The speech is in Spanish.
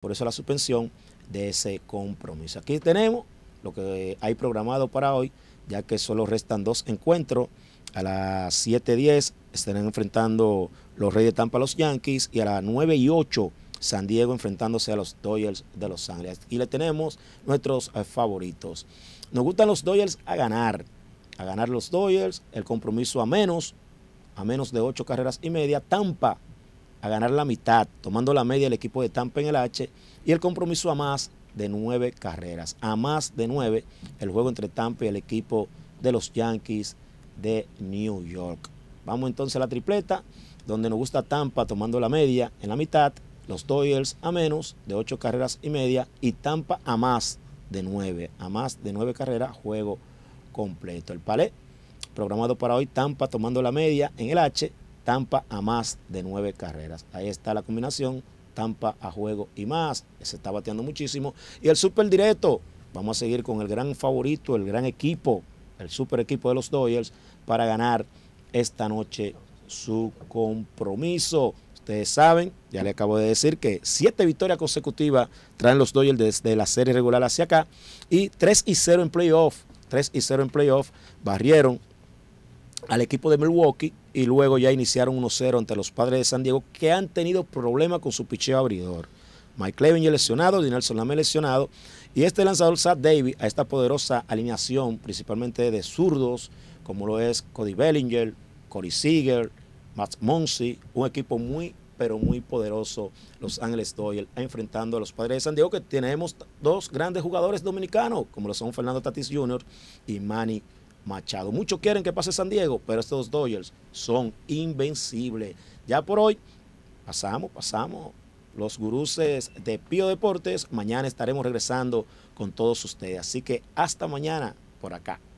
Por eso la suspensión de ese compromiso. Aquí tenemos lo que hay programado para hoy, ya que solo restan dos encuentros. A las 7.10 estarán enfrentando los Reyes de Tampa a los Yankees y a las 9 y San Diego enfrentándose a los Dodgers de Los Ángeles. Y le tenemos nuestros eh, favoritos. Nos gustan los Dodgers a ganar. A ganar los Dodgers, el compromiso a menos, a menos de 8 carreras y media. Tampa a ganar la mitad, tomando la media el equipo de Tampa en el H y el compromiso a más de nueve carreras. A más de nueve el juego entre Tampa y el equipo de los Yankees de New York. Vamos entonces a la tripleta, donde nos gusta Tampa tomando la media en la mitad, los Doyles a menos de ocho carreras y media y Tampa a más de nueve. A más de nueve carreras, juego completo. El palé programado para hoy, Tampa tomando la media en el H Tampa a más de nueve carreras. Ahí está la combinación, Tampa a juego y más. Se está bateando muchísimo. Y el super directo, vamos a seguir con el gran favorito, el gran equipo, el super equipo de los Dodgers para ganar esta noche su compromiso. Ustedes saben, ya le acabo de decir que siete victorias consecutivas traen los Dodgers desde la serie regular hacia acá y 3 y 0 en playoff. 3 y 0 en playoff barrieron al equipo de Milwaukee y luego ya iniciaron 1-0 ante los padres de San Diego que han tenido problemas con su picheo abridor. Mike Levin lesionado, Dinelson Lame lesionado y este lanzador Sad David, a esta poderosa alineación principalmente de zurdos como lo es Cody Bellinger, Corey Seager, Matt Monsi, un equipo muy pero muy poderoso Los Ángeles Doyle enfrentando a los Padres de San Diego que tenemos dos grandes jugadores dominicanos como lo son Fernando Tatis Jr. y Manny Machado. Muchos quieren que pase San Diego, pero estos Dodgers son invencibles. Ya por hoy, pasamos, pasamos los guruses de Pío Deportes. Mañana estaremos regresando con todos ustedes. Así que hasta mañana por acá.